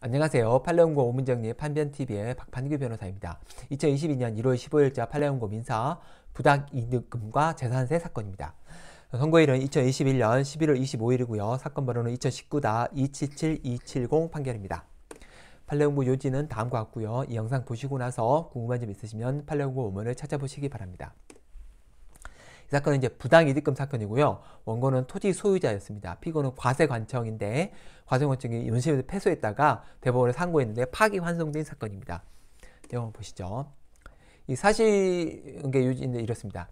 안녕하세요. 팔레온고 오문정리 판변TV의 박판규 변호사입니다. 2022년 1월 15일자 팔레온고 민사 부당 이득금과 재산세 사건입니다. 선고일은 2021년 11월 25일이고요. 사건 번호는 2019-277-270 판결입니다. 팔레온고 요지는 다음과 같고요. 이 영상 보시고 나서 궁금한 점 있으시면 팔레온고 오문을 찾아보시기 바랍니다. 이 사건은 이제 부당이득금 사건이고요. 원고는 토지 소유자였습니다. 피고는 과세관청인데 과세관청이 연심을 패소했다가 대법원에 상고했는데 파기환송된 사건입니다. 내용 을 보시죠. 이사실관유지인 이렇습니다.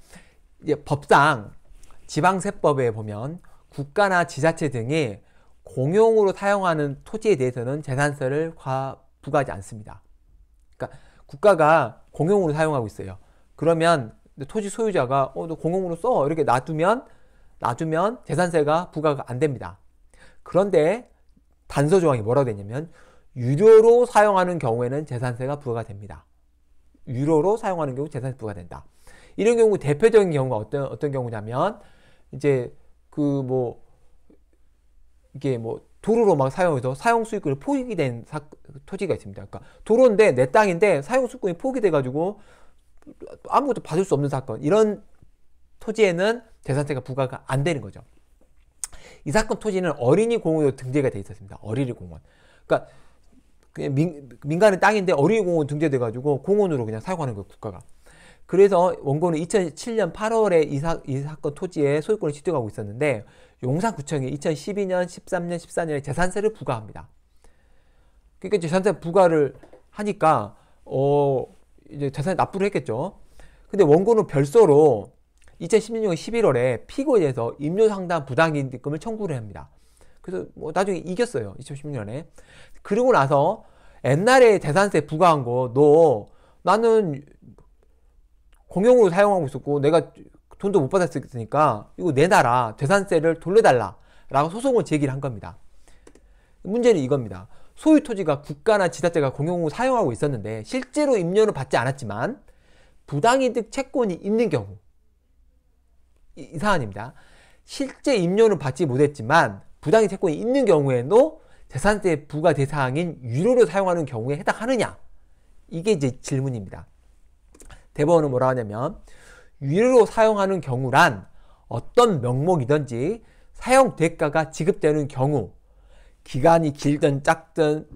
이제 법상 지방세법에 보면 국가나 지자체 등이 공용으로 사용하는 토지에 대해서는 재산세를 부과하지 않습니다. 그러니까 국가가 공용으로 사용하고 있어요. 그러면 근데 토지 소유자가 어, 너 공용으로 써 이렇게 놔두면 놔두면 재산세가 부과가 안 됩니다. 그런데 단서 조항이 뭐라고 되냐면 유료로 사용하는 경우에는 재산세가 부과가 됩니다. 유료로 사용하는 경우 재산세 부과 된다. 이런 경우 대표적인 경우가 어떤 어떤 경우냐면 이제 그 뭐 이게 뭐 도로로 막 사용해서 사용 수익권이 포기된 사, 토지가 있습니다. 그러니까 도로인데 내 땅인데 사용 수익권이 포기돼 가지고 아무것도 받을 수 없는 사건 이런 토지에는 재산세가 부과가 안 되는 거죠. 이 사건 토지는 어린이 공원으로 등재가 돼 있었습니다. 어린이 공원. 그러니까 그냥 민, 간의 땅인데 어린이 공원 등재돼 가지고 공원으로 그냥 사용하는 거예요, 국가가. 그래서 원고는 2007년 8월에 이, 사, 이 사건 토지에 소유권을 취득하고 있었는데 용산구청이 2012년, 13년, 14년에 재산세를 부과합니다. 그러니까 재산세 부과를 하니까 어 이제 재산 납부를 했겠죠. 근데 원고는 별도로 2016년 11월에 피고에서 임료상담 부당이득금을 청구를 합니다. 그래서 뭐 나중에 이겼어요. 2016년에. 그리고 나서 옛날에 재산세 부과한 거 너 나는 공용으로 사용하고 있었고 내가 돈도 못 받았으니까 이거 내놔라 재산세를 돌려달라 라고 소송을 제기를 한 겁니다. 문제는 이겁니다. 소유 토지가 국가나 지자체가 공용으로 사용하고 있었는데 실제로 임료를 받지 않았지만 부당이득 채권이 있는 경우 이, 이 사안입니다. 실제 임료를 받지 못했지만 부당이득 채권이 있는 경우에도 재산세 부과 대상인 유료로 사용하는 경우에 해당하느냐 이게 이제 질문입니다. 대법원은 뭐라 하냐면 유료로 사용하는 경우란 어떤 명목이든지 사용 대가가 지급되는 경우 기간이 길든 짧든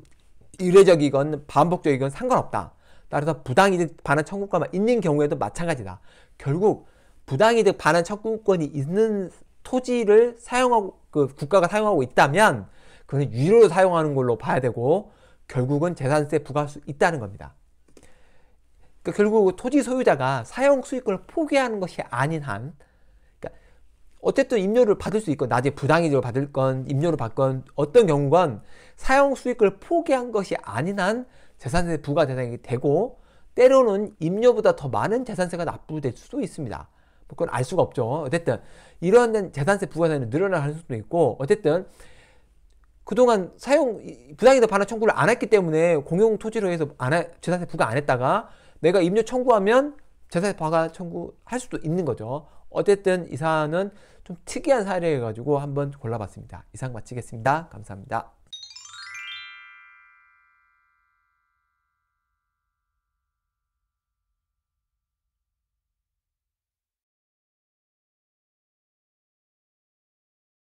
이례적이건 반복적이건 상관없다. 따라서 부당이득 반환 청구권만 있는 경우에도 마찬가지다. 결국 부당이득 반환 청구권이 있는 토지를 사용하고 그 국가가 사용하고 있다면 그는 유료로 사용하는 걸로 봐야 되고 결국은 재산세 부과할 수 있다는 겁니다. 그러니까 결국 토지 소유자가 사용 수익권을 포기하는 것이 아닌 한 어쨌든 임료를 받을 수있고 나중에 부당이득을 받을 건 임료를 받건 어떤 경우건 사용 수익을 포기한 것이 아닌 한 재산세 부과 대상이 되고 때로는 임료보다 더 많은 재산세가 납부될 수도 있습니다. 뭐 그건 알 수가 없죠. 어쨌든 이러한 재산세 부과 대상이 늘어날 수도 있고 어쨌든 그동안 사용 부당이익 반환 청구를 안 했기 때문에 공용 토지로 해서 안 해, 재산세 부과 안 했다가 내가 임료 청구하면 재산세 부과 청구할 수도 있는 거죠. 어쨌든 이 사안은 좀 특이한 사례여가지고 한번 골라봤습니다. 이상 마치겠습니다. 감사합니다.